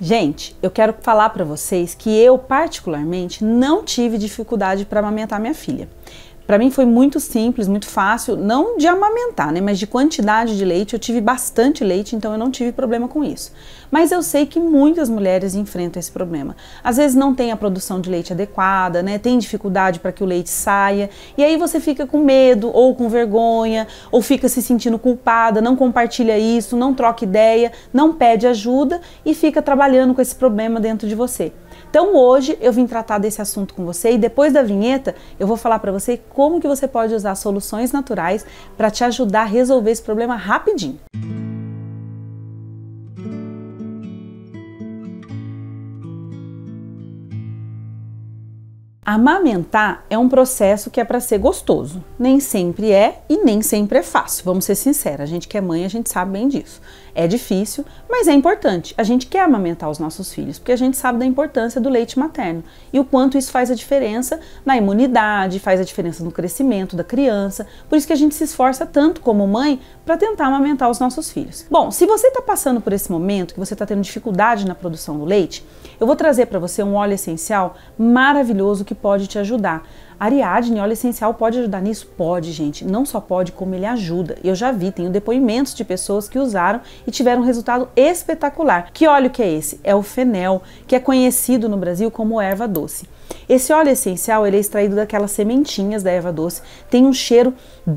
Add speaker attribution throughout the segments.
Speaker 1: Gente, eu quero falar para vocês que eu particularmente não tive dificuldade para amamentar minha filha. Para mim foi muito simples, muito fácil, não de amamentar, né, mas de quantidade de leite. Eu tive bastante leite, então eu não tive problema com isso. Mas eu sei que muitas mulheres enfrentam esse problema. Às vezes não tem a produção de leite adequada, né, tem dificuldade para que o leite saia, e aí você fica com medo ou com vergonha, ou fica se sentindo culpada, não compartilha isso, não troca ideia, não pede ajuda e fica trabalhando com esse problema dentro de você. Então hoje eu vim tratar desse assunto com você e depois da vinheta eu vou falar para você como que você pode usar soluções naturais para te ajudar a resolver esse problema rapidinho. Amamentar é um processo que é para ser gostoso. Nem sempre é e nem sempre é fácil. Vamos ser sinceros, a gente que é mãe, a gente sabe bem disso. É difícil, mas é importante. A gente quer amamentar os nossos filhos, porque a gente sabe da importância do leite materno e o quanto isso faz a diferença na imunidade, faz a diferença no crescimento da criança. Por isso que a gente se esforça tanto como mãe para tentar amamentar os nossos filhos. Bom, se você está passando por esse momento que você está tendo dificuldade na produção do leite, eu vou trazer para você um óleo essencial maravilhoso que que pode te ajudar. Ariadne, óleo essencial pode ajudar nisso? Pode, gente. Não só pode, como ele ajuda. Eu já vi, tenho depoimentos de pessoas que usaram e tiveram um resultado espetacular. Que óleo que é esse? É o fenel, que é conhecido no Brasil como erva doce. Esse óleo essencial ele é extraído daquelas sementinhas da erva doce, tem um cheiro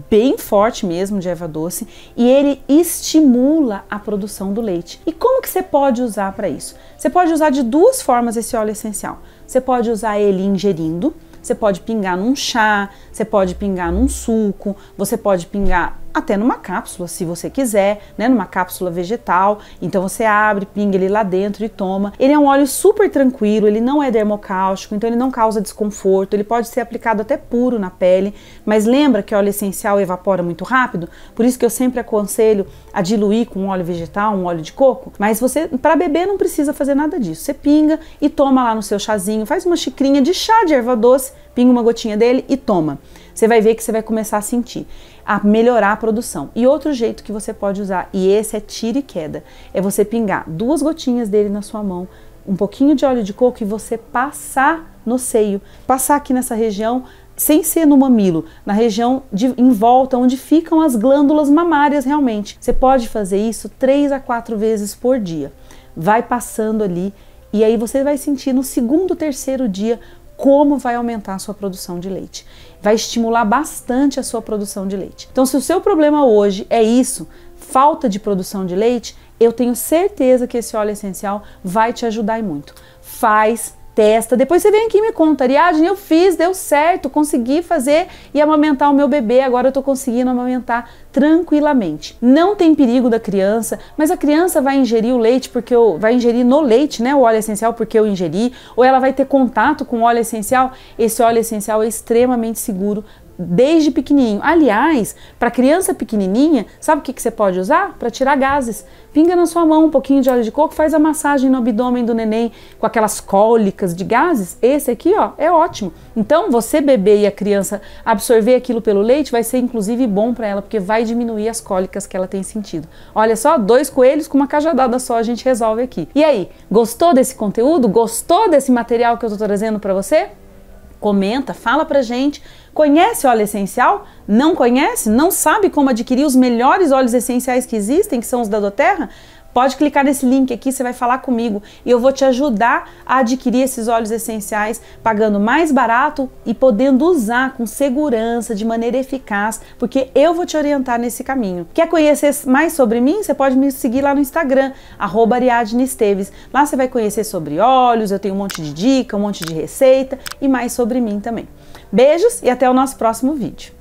Speaker 1: bem forte mesmo de erva doce e ele estimula a produção do leite. E como que você pode usar para isso? Você pode usar de duas formas esse óleo essencial. Você pode usar ele ingerindo, você pode pingar num chá, você pode pingar num suco, você pode pingar até numa cápsula, se você quiser, né, numa cápsula vegetal. Então você abre, pinga ele lá dentro e toma. Ele é um óleo super tranquilo, ele não é dermocáustico, então ele não causa desconforto, ele pode ser aplicado até puro na pele, mas lembra que óleo essencial evapora muito rápido, por isso que eu sempre aconselho a diluir com um óleo vegetal, um óleo de coco, mas você para beber não precisa fazer nada disso. Você pinga e toma lá no seu chazinho, faz uma xicrinha de chá de erva doce pinga uma gotinha dele e toma. Você vai ver que você vai começar a sentir, a melhorar a produção. E outro jeito que você pode usar, e esse é tira e queda, é você pingar duas gotinhas dele na sua mão, um pouquinho de óleo de coco e você passar no seio, passar aqui nessa região sem ser no mamilo, na região de, em volta onde ficam as glândulas mamárias realmente. Você pode fazer isso três a quatro vezes por dia. Vai passando ali e aí você vai sentir no segundo, terceiro dia como vai aumentar a sua produção de leite. Vai estimular bastante a sua produção de leite. Então, se o seu problema hoje é isso, falta de produção de leite, eu tenho certeza que esse óleo essencial vai te ajudar e muito. Faz testa. Depois você vem aqui e me conta, Ariadne, eu fiz, deu certo, consegui fazer e amamentar o meu bebê, agora eu tô conseguindo amamentar tranquilamente. Não tem perigo da criança, mas a criança vai ingerir o leite porque eu, vai ingerir no leite, né, o óleo essencial porque eu ingeri, ou ela vai ter contato com óleo essencial. Esse óleo essencial é extremamente seguro desde pequenininho. Aliás, para criança pequenininha, sabe o que, que você pode usar? Para tirar gases. Pinga na sua mão um pouquinho de óleo de coco, faz a massagem no abdômen do neném com aquelas cólicas de gases. Esse aqui, ó, é ótimo. Então, você beber e a criança absorver aquilo pelo leite vai ser inclusive bom para ela, porque vai diminuir as cólicas que ela tem sentido. Olha só, dois coelhos com uma cajadada só a gente resolve aqui. E aí, gostou desse conteúdo? Gostou desse material que eu tô trazendo para você? comenta, fala pra gente. Conhece óleo essencial? Não conhece? Não sabe como adquirir os melhores óleos essenciais que existem, que são os da Doterra? Pode clicar nesse link aqui, você vai falar comigo e eu vou te ajudar a adquirir esses óleos essenciais pagando mais barato e podendo usar com segurança, de maneira eficaz, porque eu vou te orientar nesse caminho. Quer conhecer mais sobre mim? Você pode me seguir lá no Instagram, Ariadne Esteves. Lá você vai conhecer sobre óleos, eu tenho um monte de dica, um monte de receita e mais sobre mim também. Beijos e até o nosso próximo vídeo.